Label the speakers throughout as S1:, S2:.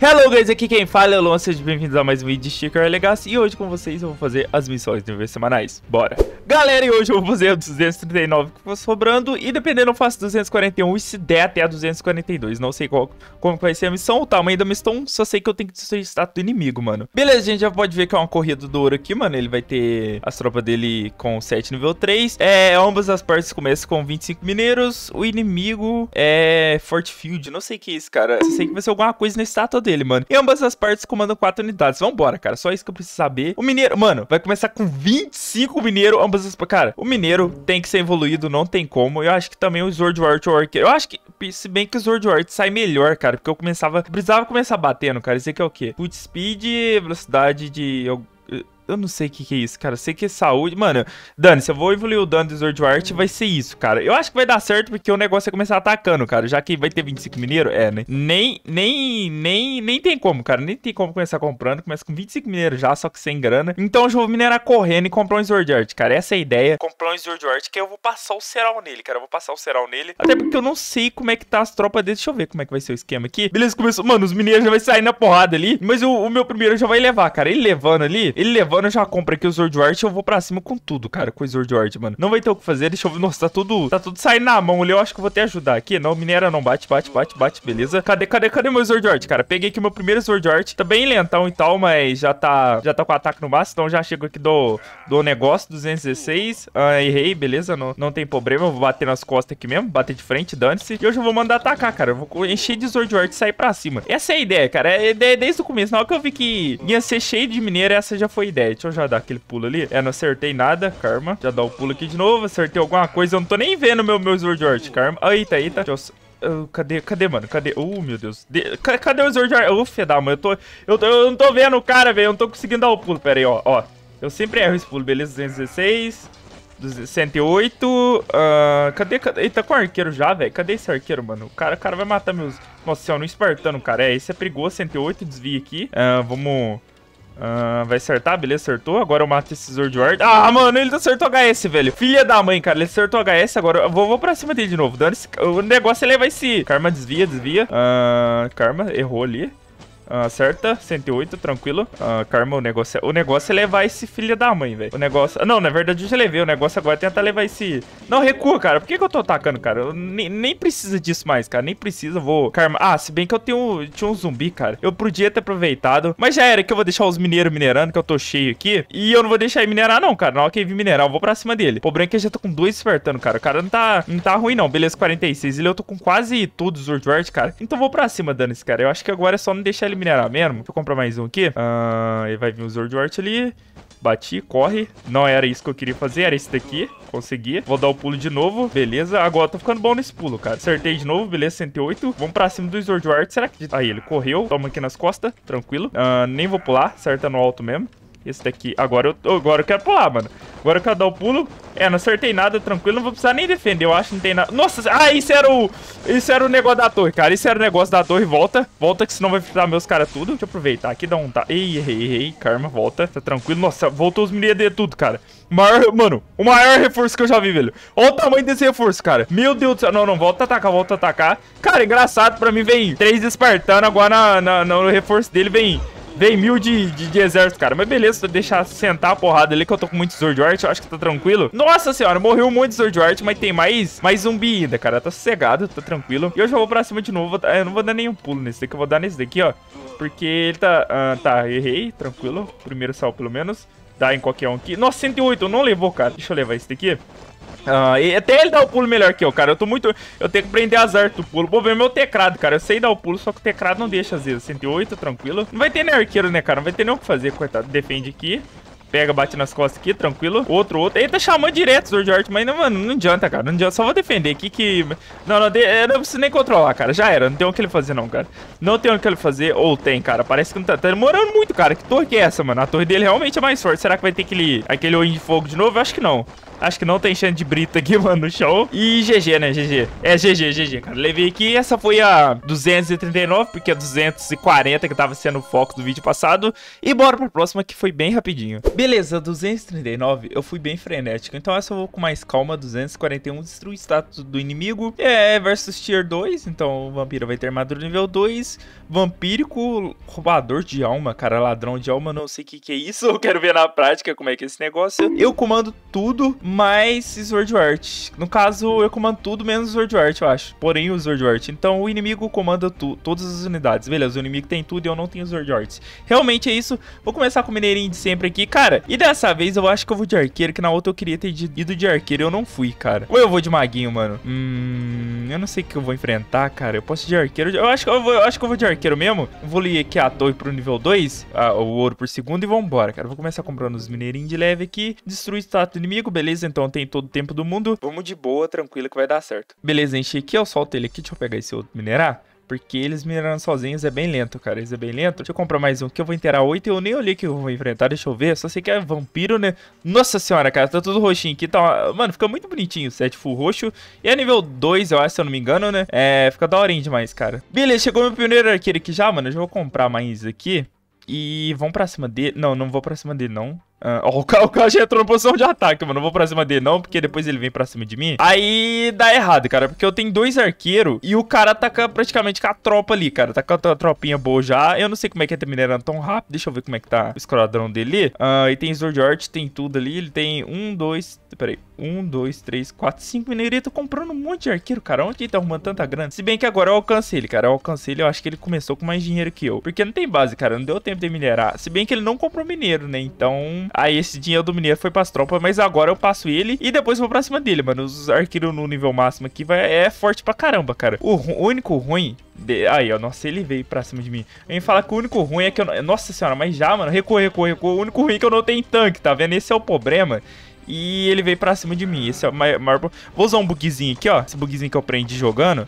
S1: Hello guys, aqui quem fala é o Lon, sejam bem-vindos a mais um vídeo de Sticker Legacy E hoje com vocês eu vou fazer as missões de níveis semanais, bora! Galera, e hoje eu vou fazer 239 que for sobrando E dependendo eu faço 241 e se der até 242 Não sei qual, como vai ser a missão, o tamanho da missão Só sei que eu tenho que destruir estátua do inimigo, mano Beleza, a gente já pode ver que é uma corrida do ouro aqui, mano Ele vai ter as tropas dele com 7 nível 3 é, Ambas as partes começam com 25 mineiros O inimigo é Fort Field, não sei o que é isso, cara Só sei que vai ser alguma coisa na estátua dele, mano. Em ambas as partes comandam quatro unidades. Vambora, cara. Só isso que eu preciso saber. O mineiro, mano, vai começar com 25 mineiro, ambas as... Cara, o mineiro tem que ser evoluído, não tem como. Eu acho que também o Sword Art Orc... Eu acho que, se bem que o Sword Art sai melhor, cara, porque eu começava... Precisava começar batendo, cara. Isso aqui é o quê? put Speed, velocidade de... Eu não sei o que, que é isso, cara. sei que é saúde. Mano, Dani, se eu vou evoluir o dano do Sword Art, hum. vai ser isso, cara. Eu acho que vai dar certo porque o negócio é começar atacando, cara. Já que vai ter 25 mineiro, é, né? Nem, nem, nem, nem tem como, cara. Nem tem como começar comprando. Começa com 25 mineiro já, só que sem grana. Então eu já vou minerar correndo e comprar um Sword Art, cara. Essa é a ideia. Comprar um Sword Art que eu vou passar o Serol nele, cara. Eu vou passar o Serol nele. Até porque eu não sei como é que tá as tropas dele. Deixa eu ver como é que vai ser o esquema aqui. Beleza, começou. Mano, os mineiros já vai sair na porrada ali. Mas o, o meu primeiro já vai levar, cara. Ele levando ali, ele levando quando eu já compro aqui o Sword Art eu vou pra cima com tudo, cara, com o Sword Art, mano. Não vai ter o que fazer, deixa eu ver. Nossa, tá tudo, tá tudo saindo na mão ali. Eu acho que eu vou até ajudar aqui. Não, minera não. Bate, bate, bate, bate, beleza. Cadê, cadê, cadê meu Sword Art, cara? Peguei aqui meu primeiro Sword Art. Tá bem lentão e tal, mas já tá, já tá com ataque no máximo. Então já chego aqui do, do negócio, 216. Ah, errei, beleza, não, não tem problema. Eu vou bater nas costas aqui mesmo, bater de frente, dane-se. E hoje eu vou mandar atacar, cara. Eu vou encher de Sword Art e sair pra cima. Essa é a ideia, cara. É a é ideia desde o começo. Na hora que eu vi que ia ser cheio de mineiro, essa já foi a ideia. É, deixa eu já dar aquele pulo ali. É, não acertei nada. Karma. Já dá o um pulo aqui de novo. Acertei alguma coisa. Eu não tô nem vendo meu, meu Sword Art. Karma. Ah, eita, eita. Deixa eu... Uh, cadê, cadê, mano? Cadê? Uh, meu Deus. De... Cadê o Sword Art? Uf, da mano. Eu tô, eu tô. Eu não tô vendo o cara, velho. Eu não tô conseguindo dar o pulo. Pera aí, ó. Ó. Eu sempre erro esse pulo, beleza? 216. 108. Uh, cadê, cadê? Ele tá com arqueiro já, velho. Cadê esse arqueiro, mano? O cara, o cara vai matar meus. Nossa senhora, um espartano, cara. É, esse é perigoso. 108, desvia aqui. Uh, vamos. Ah, vai acertar, beleza, acertou. Agora eu mato esse Zordward. Ah, mano, ele tá acertou HS, velho. Filha da mãe, cara. Ele acertou HS, agora eu vou, vou pra cima dele de novo. Dando esse... O negócio é levar esse... Karma desvia, desvia. Ah, Karma errou ali. Acerta, ah, 108, tranquilo. Ah, Karma, o negócio, é, o negócio é levar esse filho da mãe, velho. O negócio... Não, na verdade eu já levei. O negócio agora é tentar levar esse... Não, recua, cara. Por que, que eu tô atacando, cara? Eu nem, precisa disso mais, cara. Nem precisa, vou... Karma... Ah, se bem que eu tenho... Tinha um zumbi, cara. Eu podia ter aproveitado. Mas já era que eu vou deixar os mineiros minerando, que eu tô cheio aqui. E eu não vou deixar ele minerar, não, cara. Na hora que ele vir minerar, eu vou pra cima dele. Pô, branco, é que eu já tô com dois despertando, cara. O cara não tá, não tá ruim, não. Beleza, 46. Ele eu tô com quase tudo, Zurdward, cara. Então eu vou pra cima dando esse cara. Eu acho que agora é só não deixar ele minerar mesmo. Deixa eu comprar mais um aqui. Ah, vai vir o Zordwart ali. Bati, corre. Não era isso que eu queria fazer, era esse daqui. Consegui. Vou dar o pulo de novo. Beleza. Agora tô ficando bom nesse pulo, cara. Acertei de novo, beleza, 108. Vamos pra cima do Zordwart. Será que... Aí, ele correu. Toma aqui nas costas, tranquilo. Ah, nem vou pular, acerta no alto mesmo. Esse daqui. Agora eu, agora eu quero pular, mano. Agora que eu dar o pulo... É, não acertei nada, tranquilo. Não vou precisar nem defender, eu acho. Não tem nada... Nossa, ah, isso era o... Isso era o negócio da torre, cara. Isso era o negócio da torre. Volta, volta, que senão vai fritar meus caras tudo. Deixa eu aproveitar aqui, dá um... Tá. Ei, errei, errei. Karma, volta. Tá tranquilo. Nossa, voltou os meninos de tudo, cara. Maior, mano, o maior reforço que eu já vi, velho. Olha o tamanho desse reforço, cara. Meu Deus do céu. Não, não, volta a atacar, volta a atacar. Cara, engraçado, pra mim vem três espartanos agora na, na, na, no reforço dele, vem Vem mil de, de, de, exército, cara. Mas beleza, deixa sentar a porrada ali, que eu tô com muito art eu acho que tá tranquilo. Nossa senhora, morreu um monte de art mas tem mais, mais zumbi ainda, cara. Tá sossegado, tá tranquilo. E eu já vou pra cima de novo. Eu não vou dar nenhum pulo nesse daqui, eu vou dar nesse daqui, ó. Porque ele tá... Ah, tá, errei, tranquilo. Primeiro sal, pelo menos. Dá em qualquer um aqui. Nossa, 108, não levou, cara. Deixa eu levar esse daqui. Ah, e até ele dá o pulo melhor que eu, cara. Eu tô muito... Eu tenho que prender as artes do pulo. Vou ver meu teclado, cara. Eu sei dar o pulo, só que o teclado não deixa às vezes. 108, tranquilo. Não vai ter nem arqueiro, né, cara? Não vai ter nem o que fazer, coitado. Defende aqui. Pega, bate nas costas aqui, tranquilo. Outro, outro. Ele tá chamando direto o George mas não, né, mano, não adianta, cara. Não adianta. Só vou defender aqui que... Não, não, de... eu é, não preciso nem controlar, cara. Já era. Não tem o que ele fazer, não, cara. Não tem o que ele fazer. Ou tem, cara. Parece que não tá... Tá demorando muito, cara. Que torre que é essa, mano? A torre dele realmente é mais forte. Será que vai ter aquele... Aquele olho de fogo de novo? Eu acho que não. Acho que não tem chance de brita aqui, mano, no chão. E GG, né? GG. É GG, GG, cara. Levei aqui. Essa foi a 239, porque é 240 que tava sendo o foco do vídeo passado. E bora pra próxima, que foi bem rapidinho. Beleza, 239 eu fui bem frenético. Então essa eu vou com mais calma. 241 destruir status do inimigo. É, versus tier 2. Então o vampiro vai ter armadura nível 2. Vampírico, roubador de alma, cara. Ladrão de alma, não sei o que, que é isso. Eu quero ver na prática como é que é esse negócio. Eu comando tudo mais Sword Art. No caso, eu comando tudo menos o Sword Art, eu acho. Porém, o Sword Art. Então, o inimigo comanda tu, todas as unidades. Beleza, o inimigo tem tudo e eu não tenho Sword Art. Realmente é isso. Vou começar com o Mineirinho de sempre aqui, cara. E dessa vez eu acho que eu vou de arqueiro, que na outra eu queria ter ido de arqueiro. Eu não fui, cara. Ou eu vou de maguinho, mano. Hum, eu não sei o que eu vou enfrentar, cara. Eu posso de arqueiro. Eu acho que eu vou, eu acho que eu vou de arqueiro mesmo. Vou ler aqui a torre pro nível 2, o ouro por segundo e vambora, cara. Vou começar comprando os mineirinhos de leve aqui. Destruir status do inimigo, beleza beleza, então tem todo o tempo do mundo. Vamos de boa, tranquilo que vai dar certo. Beleza, enchi aqui, eu solto ele aqui, deixa eu pegar esse outro minerar. Porque eles minerando sozinhos é bem lento, cara. Eles é bem lento. Deixa eu comprar mais um, que eu vou inteirar oito. Eu nem olhei que eu vou enfrentar, deixa eu ver. Só sei que é vampiro, né? Nossa senhora, cara, tá tudo roxinho aqui. Tá, mano, fica muito bonitinho. Sete full roxo. E é nível 2, eu acho, se eu não me engano, né? É, fica daorinho demais, cara. Beleza, chegou meu primeiro arqueiro aqui já, mano. Eu já vou comprar mais aqui. E vão pra cima dele. Não, não vou pra cima dele, não. Ah, o cara já entrou na posição de ataque, mano. Não vou pra cima dele, não, porque depois ele vem pra cima de mim. Aí dá errado, cara, porque eu tenho dois arqueiros e o cara ataca tá praticamente com a tropa ali, cara. Tá com a tropinha boa já. Eu não sei como é que ele tá minerando tão rápido. Deixa eu ver como é que tá o esquadrão dele. Ah, e tem Zord Art, tem tudo ali. Ele tem um, dois... Peraí. Um, dois, três, quatro, cinco. Mineirei, tô comprando um monte de arqueiro, cara. Onde ele tá arrumando tanta grana? Se bem que agora eu é alcancei ele, cara. Eu alcancei ele. Eu acho que ele começou com mais dinheiro que eu. Porque não tem base, cara. Não deu tempo de minerar. Se bem que ele não comprou mineiro, né? Então, aí esse dinheiro do mineiro foi pras tropas. Mas agora eu passo ele e depois vou pra cima dele, mano. Os arqueiros no nível máximo aqui vai... é forte pra caramba, cara. O, o único ruim de... Aí, ó, nossa, ele veio pra cima de mim. Ele fala que o único ruim é que eu... Nossa senhora, mas já, mano, recorrer recorrer O único ruim é que eu não tenho tanque, tá vendo? Esse é o problema. E ele veio pra cima de mim. Esse é o maior... Vou usar um bugzinho aqui, ó. Esse bugzinho que eu aprendi jogando.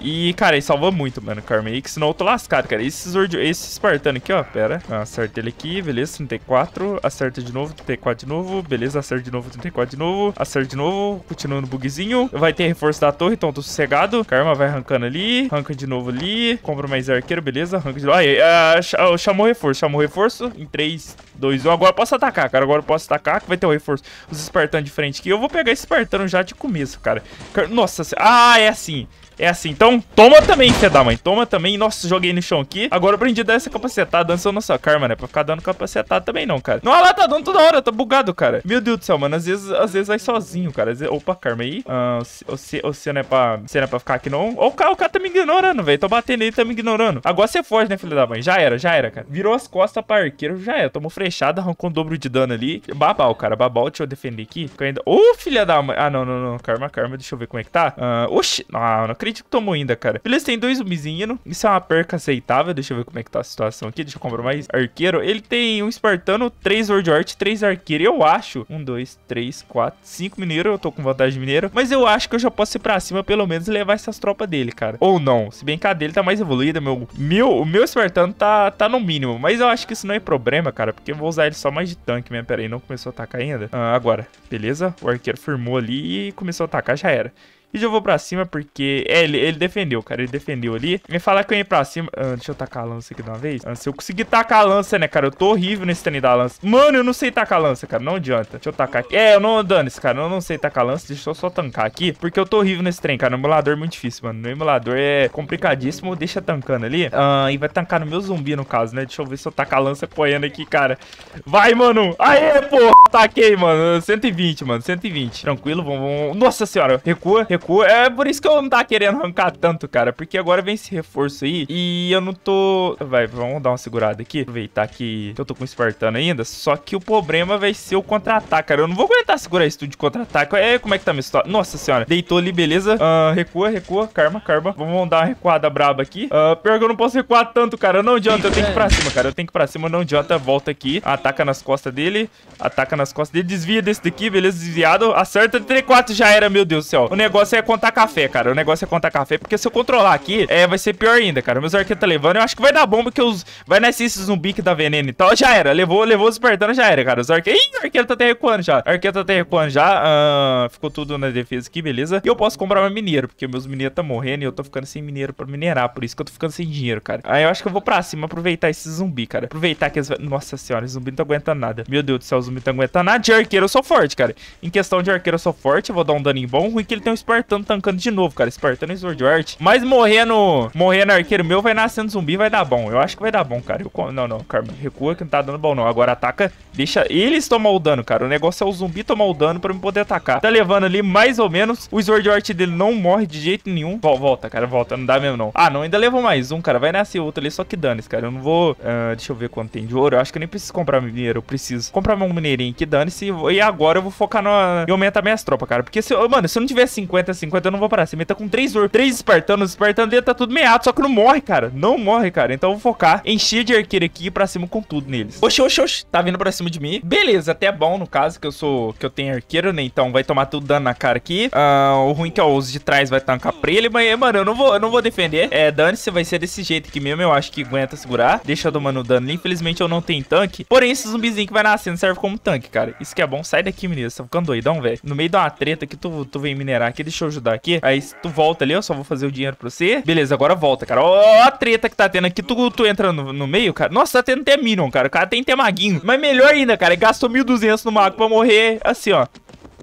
S1: E, cara, ele salva muito, mano, Carmen. E que senão eu tô lascado, cara. Esse, Zord... Esse espartano aqui, ó, pera. Acerta ele aqui, beleza, 34. Acerta de novo, 34 de novo. Beleza, acerta de novo, 34 de novo. Acerta de novo, continuando o bugzinho. Vai ter reforço da torre, então tô sossegado. Karma vai arrancando ali, arranca de novo ali. Compra mais arqueiro, beleza, arranca de novo. Aí, ah, ah, chamou reforço, chamou reforço. Em 3, 2, 1. Agora eu posso atacar, cara. Agora eu posso atacar, que vai ter o um reforço. Os espartanos de frente aqui. Eu vou pegar esse espartano já de começo, cara. Nossa, ah, é assim é assim. Então, toma também, filha da mãe. Toma também. Nossa, joguei no chão aqui. Agora eu aprendi a dar essa capacetada dançou na sua sou karma, né? Pra ficar dando capacetada também não, cara. Não, lá tá dando toda hora. Tá bugado, cara. Meu Deus do céu, mano. Às vezes, às vezes vai sozinho, cara. Às vezes... Opa, karma aí. Ah, você, você não é pra... Você não é pra ficar aqui, não. Ó, o cara, o cara tá me ignorando, velho. Tô batendo ele, tá me ignorando. Agora você foge, né, filha da mãe? Já era, já era, cara. Virou as costas pra arqueiro, já era. Tomou frechada, arrancou um dobro de dano ali. Babal, cara. Babal, deixa eu defender aqui. Ô, ainda... oh, filha da mãe. Ah, não, não, não. Karma, karma. Deixa eu ver como é que tá. Ah, oxi. Ah, não acredito frente que tomou ainda, cara. Beleza, tem dois zumbizinhos. Isso é uma perca aceitável. Deixa eu ver como é que tá a situação aqui. Deixa eu comprar mais arqueiro. Ele tem um espartano, três Wordart, três arqueiro. Eu acho. Um, dois, três, quatro, cinco mineiro. Eu tô com vantagem de mineiro. Mas eu acho que eu já posso ir pra cima, pelo menos, levar essas tropas dele, cara. Ou não. Se bem que a dele tá mais evoluída. Meu, meu, o meu espartano tá, tá no mínimo. Mas eu acho que isso não é problema, cara. Porque eu vou usar ele só mais de tanque mesmo. Pera aí, não começou a atacar ainda? Ah, agora. Beleza? O arqueiro firmou ali e começou a atacar. Já era. E já vou pra cima porque... É, ele, ele defendeu, cara. Ele defendeu ali. Me fala que eu ia pra cima... Ah, deixa eu tacar a lança aqui de uma vez. Ah, se eu conseguir tacar a lança, né, cara? Eu tô horrível nesse treino da lança. Mano, eu não sei tacar a lança, cara. Não adianta. Deixa eu tacar aqui. É, eu não dano esse cara. Eu não sei tacar a lança. Deixa eu só tancar aqui. Porque eu tô horrível nesse trem, cara. O emulador é muito difícil, mano. O emulador é complicadíssimo. Deixa tancando ali. Ah, e vai tancar no meu zumbi, no caso, né? Deixa eu ver se eu tacar a lança apoiando aqui, cara. Vai, mano. Aê, porra. Taquei, mano. 120, mano. 120. Tranquilo, vamos... vamos... Nossa senhora. Recua, recua recuo. É por isso que eu não tava querendo arrancar tanto, cara. Porque agora vem esse reforço aí e eu não tô... Vai, vamos dar uma segurada aqui. Aproveitar que eu tô com o Espartano ainda. Só que o problema vai ser o contra-ataque, cara. Eu não vou aguentar segurar isso tudo de contra-ataque. É, como é que tá minha história? Nossa senhora. Deitou ali, beleza. Uh, recua, recua. Karma, karma. Vamos dar uma recuada braba aqui. Uh, pior que eu não posso recuar tanto, cara. Não adianta. Eu tenho que ir pra cima, cara. Eu tenho que ir pra cima. Não adianta. Volta aqui. Ataca nas costas dele. Ataca nas costas dele. Desvia desse daqui, beleza? Desviado. Acerta. 3, 4 já era, meu Deus do céu. O negócio negócio é contar café, cara. O negócio é contar café, porque se eu controlar aqui, é, vai ser pior ainda, cara. Meus arqueiros tá levando. Eu acho que vai dar bomba que os... Vai nascer esse zumbi que dá veneno e tal. Já era. Levou, levou os espartano, já era, cara. Os arqueiros... Ih, o arqueiro tá até recuando já. O arqueiro tá até recuando já. Ah, ficou tudo na defesa aqui, beleza. E eu posso comprar meu mineiro, porque meus mineiros tá morrendo e eu tô ficando sem mineiro pra minerar. Por isso que eu tô ficando sem dinheiro, cara. Aí eu acho que eu vou pra cima aproveitar esse zumbi, cara. Aproveitar que eles... Nossa senhora, esse zumbi não tá aguentando nada. Meu Deus do céu, o zumbi não tá aguentando nada. De arqueiro eu sou forte, cara. Em questão de arqueiro eu sou forte. Eu vou dar um dano em bom. Ruim que ele tem um espartano espartano tancando de novo, cara. Espartano e Sword Art. Mas morrendo, morrendo arqueiro meu, vai nascendo zumbi, vai dar bom. Eu acho que vai dar bom, cara. Eu, não, não, Carmen, recua que não tá dando bom, não. Agora ataca, deixa eles tomar o dano, cara. O negócio é o zumbi tomar o dano pra eu poder atacar. Tá levando ali mais ou menos. O Sword Art dele não morre de jeito nenhum. Vol, volta, cara, volta. Não dá mesmo, não. Ah, não, ainda levou mais um, cara. Vai nascer outro ali, só que dane cara. Eu não vou... Uh, deixa eu ver quanto tem de ouro. Eu acho que eu nem preciso comprar mineiro. Eu preciso comprar meu mineirinho que dane-se. E agora eu vou focar no, e aumentar minhas tropas, cara. Porque se... Mano, se eu não tiver 50 50, 50 eu não vou parar. Você meta com 3 orcs, 3 espartanos. Os dele tá tudo meado, só que não morre, cara. Não morre, cara. Então eu vou focar, encher de arqueiro aqui e pra cima com tudo neles. Oxi, oxi, oxi. Tá vindo pra cima de mim. Beleza, até é bom no caso que eu sou, que eu tenho arqueiro, né? Então vai tomar tudo dano na cara aqui. Ah, o ruim é que é os de trás vai tancar pra ele. Mas, mano, eu não vou, eu não vou defender. É, dane-se, vai ser desse jeito aqui mesmo. Eu acho que aguenta segurar. Deixa eu no dano Infelizmente eu não tenho tanque. Porém, esse zumbizinho que vai nascendo serve como tanque, cara. Isso que é bom. Sai daqui, menino. Você tá ficando doidão, velho. No meio de uma treta que tu, tu vem minerar aqui. Deixa deixa eu ajudar aqui. Aí tu volta ali, eu só vou fazer o dinheiro pra você. Beleza, agora volta, cara. Ó a treta que tá tendo aqui. Tu, tu entra no, no meio, cara. Nossa, tá tendo até Minion, cara. O cara tem até maguinho. Mas melhor ainda, cara. Ele gastou 1.200 no mago pra morrer assim, ó.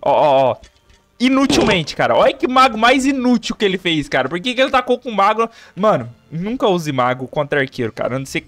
S1: Ó, ó, ó inutilmente, cara. Olha que mago mais inútil que ele fez, cara. Por que, que ele tacou com o mago? Mano, nunca use mago contra arqueiro, cara. A não ser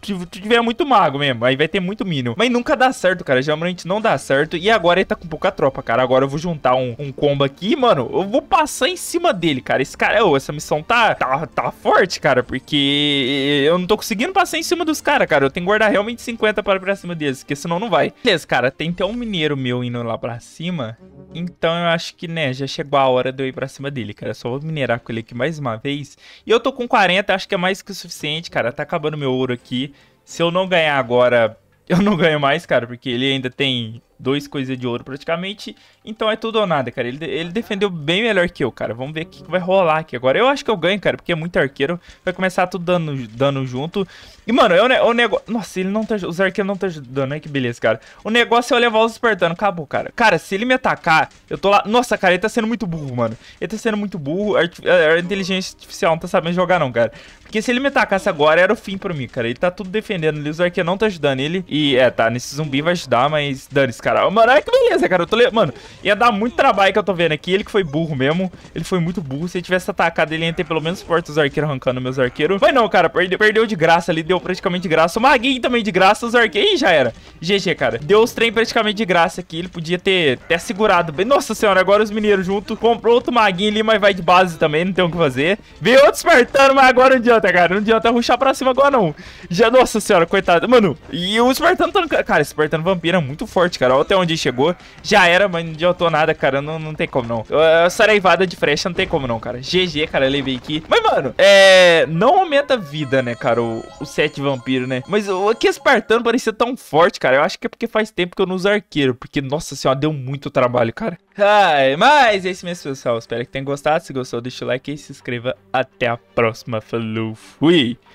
S1: que tiver muito mago mesmo, aí vai ter muito mínimo. Mas nunca dá certo, cara. Geralmente não dá certo. E agora ele tá com pouca tropa, cara. Agora eu vou juntar um, um combo aqui, mano. Eu vou passar em cima dele, cara. Esse cara, oh, essa missão tá, tá, tá forte, cara. Porque eu não tô conseguindo passar em cima dos caras, cara. Eu tenho que guardar realmente 50 para pra cima deles, porque senão não vai. Beleza, cara. Tem até um mineiro meu indo lá pra cima. Então eu acho que, né, já chegou a hora de eu ir pra cima dele, cara. Só vou minerar com ele aqui mais uma vez. E eu tô com 40, acho que é mais que o suficiente, cara. Tá acabando meu ouro aqui. Se eu não ganhar agora, eu não ganho mais, cara, porque ele ainda tem dois coisas de ouro praticamente. Então é tudo ou nada, cara. Ele, ele defendeu bem melhor que eu, cara. Vamos ver o que vai rolar aqui agora. Eu acho que eu ganho, cara, porque é muito arqueiro. Vai começar tudo dando, dando junto. E, mano, é o, ne o negócio... Nossa, ele não tá... Os arqueiros não tá ajudando, né? Que beleza, cara. O negócio é eu levar os espartanos. Acabou, cara. Cara, se ele me atacar, eu tô lá... Nossa, cara, ele tá sendo muito burro, mano. Ele tá sendo muito burro. A, a, a inteligência artificial não tá sabendo jogar, não, cara. Porque se ele me atacasse agora, era o fim pra mim, cara. Ele tá tudo defendendo ali. Os arqueiros não tá ajudando ele. E, é, tá, nesse zumbi vai ajudar, mas dane-se, cara cara. Mano, olha que beleza, cara. Eu tô le... Mano, ia dar muito trabalho que eu tô vendo aqui. Ele que foi burro mesmo. Ele foi muito burro. Se ele tivesse atacado, ele ia ter pelo menos forte os arqueiros arrancando meus arqueiros. Mas não, cara. Perdeu, perdeu de graça ali. Deu praticamente de graça. O Maguinho também de graça. Os arqueiros. Ih, já era. GG, cara. Deu os trem praticamente de graça aqui. Ele podia ter, ter segurado bem. Nossa senhora, agora os mineiros junto. Comprou outro Maguinho ali, mas vai de base também. Não tem o que fazer. Veio outro espartano, mas agora não adianta, cara. Não adianta ruxar pra cima agora, não. Já, nossa senhora, coitado. Mano, e o espartano tá... Cara, esse espartano vampiro é muito forte, cara até onde chegou. Já era, mas não adiantou nada, cara. Não, não tem como não. saraivada de frecha não tem como não, cara. GG, cara, levei aqui. Mas, mano, é. Não aumenta vida, né, cara? O, sete vampiro, né? Mas o aqui espartano parecia tão forte, cara. Eu acho que é porque faz tempo que eu não uso arqueiro. Porque, nossa senhora, deu muito trabalho, cara. Ai, mas é isso mesmo, pessoal. Espero que tenham gostado. Se gostou, deixa o like e se inscreva. Até a próxima. Falou, fui!